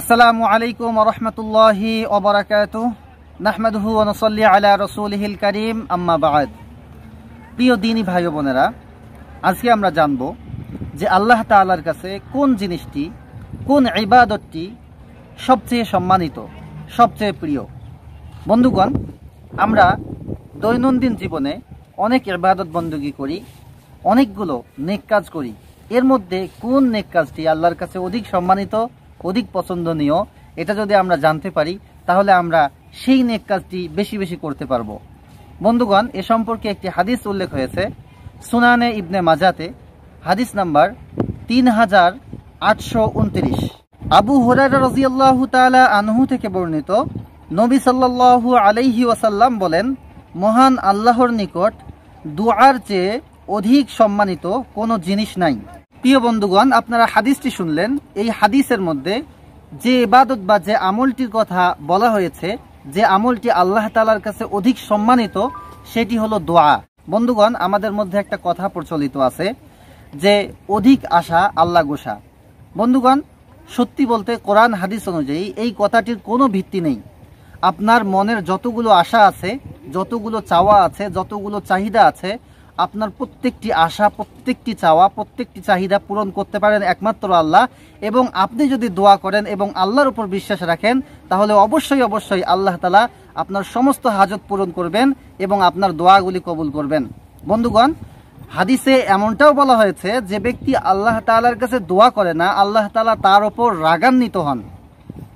আসসালামু আলাইকুম রহমতুল্লাহি ওবরাকাত নাহমাদহু ওনসল্লি আলা রসুলহিল করিম আম্মা বাদ প্রিয় দিনী ভাই বোনেরা আজকে আমরা জানব যে আল্লাহ তালার কাছে কোন জিনিসটি কোন ইবাদতটি সবচেয়ে সম্মানিত সবচেয়ে প্রিয় বন্ধুগণ আমরা দৈনন্দিন জীবনে অনেক ইবাদত বন্দুকি করি অনেকগুলো নেক কাজ করি এর মধ্যে কোন নেক কাজটি আল্লাহর কাছে অধিক সম্মানিত অধিক পছন্দনীয় এটা যদি আমরা জানতে পারি তাহলে আমরা সেই নেক কাজটি বেশি বেশি করতে পারব বন্ধুগণ এ সম্পর্কে একটি হাদিস উল্লেখ হয়েছে সুনানে ইবনে মাজাতে হাদিস নাম্বার তিন হাজার আটশো উনত্রিশ আবু হরার রজিয়াল্লাহ তালা আনহু থেকে বর্ণিত নবী সাল্লাহু আলাইহি ওয়াসাল্লাম বলেন মহান আল্লাহর নিকট দুয়ার চেয়ে অধিক সম্মানিত কোনো জিনিস নাই প্রিয় বন্ধুগণ আপনারা হাদিসটি শুনলেন এই হাদিসের মধ্যে যে ইবাদত বা যে আমলটির কথা বলা হয়েছে যে আমলটি আল্লাহ তালার কাছে অধিক সম্মানিত সেটি হলো দোয়া বন্ধুগণ আমাদের মধ্যে একটা কথা প্রচলিত আছে যে অধিক আশা আল্লাহ গোসা বন্ধুগণ সত্যি বলতে কোরআন হাদিস অনুযায়ী এই কথাটির কোনো ভিত্তি নেই আপনার মনের যতগুলো আশা আছে যতগুলো চাওয়া আছে যতগুলো চাহিদা আছে আপনার প্রত্যেকটি আশা প্রত্যেকটি চাওয়া প্রত্যেকটি চাহিদা পূরণ করতে পারেন একমাত্র আল্লাহ এবং আপনি যদি দোয়া করেন এবং আল্লাহর উপর বিশ্বাস রাখেন তাহলে অবশ্যই অবশ্যই আল্লাহ তালা আপনার সমস্ত হাজত পূরণ করবেন এবং আপনার দোয়াগুলি কবুল করবেন বন্ধুগণ হাদিসে এমনটাও বলা হয়েছে যে ব্যক্তি আল্লাহ তালার কাছে দোয়া করে না আল্লাহ তালা তার ওপর রাগান্বিত হন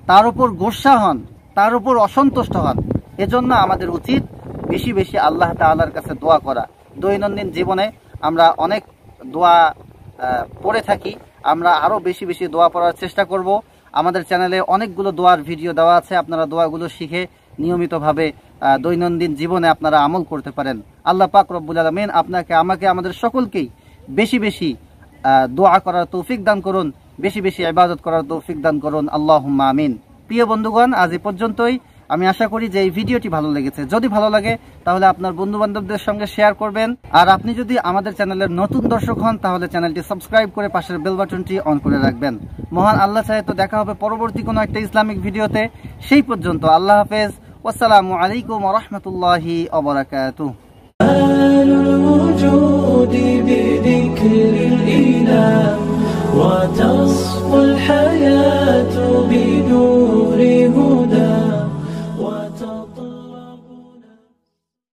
তার ওপর গোসা হন তার ওপর অসন্তুষ্ট হন এজন্য আমাদের উচিত বেশি বেশি আল্লাহ তালার কাছে দোয়া করা দৈনন্দিন জীবনে আমরা অনেক দোয়া পড়ে থাকি আমরা আরও বেশি বেশি দোয়া পড়ার চেষ্টা করব আমাদের চ্যানেলে অনেকগুলো দোয়ার ভিডিও দেওয়া আছে আপনারা দোয়াগুলো শিখে নিয়মিতভাবে দৈনন্দিন জীবনে আপনারা আমল করতে পারেন আল্লাহ পাক রব্বুল আলমিন আপনাকে আমাকে আমাদের সকলকেই বেশি বেশি দোয়া করার তৌফিক দান করুন বেশি বেশি ইবাদত করার তৌফিক দান করুন আল্লাহ আমিন প্রিয় বন্ধুগণ আজ এ পর্যন্তই আমি আশা করি যে এই ভিডিওটি ভালো লেগেছে যদি ভালো লাগে তাহলে আপনার বন্ধু বান্ধবদের সঙ্গে শেয়ার করবেন আর আপনি যদি আমাদের চ্যানেলের নতুন দর্শক হন তাহলে চ্যানেলটি সাবস্ক্রাইব করে পাশের বেল বাটনটি অন করে রাখবেন মহান আল্লাহ সাহেব তো দেখা হবে পরবর্তী কোনো একটা ইসলামিক ভিডিওতে সেই পর্যন্ত আল্লাহ হাফেজ আসসালামু আলাইকুম রহমতুল্লাহি অবরাকাত وتصفو الحياة بنور هدى